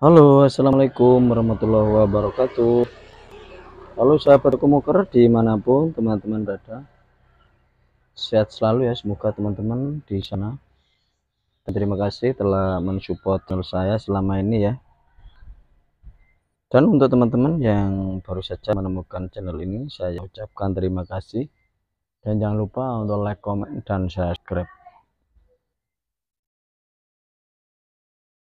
Halo assalamualaikum warahmatullahi wabarakatuh Halo sahabat kumuker dimanapun teman-teman berada Sehat selalu ya semoga teman-teman di sana Dan Terima kasih telah mensupport channel saya selama ini ya Dan untuk teman-teman yang baru saja menemukan channel ini Saya ucapkan terima kasih Dan jangan lupa untuk like, comment, dan subscribe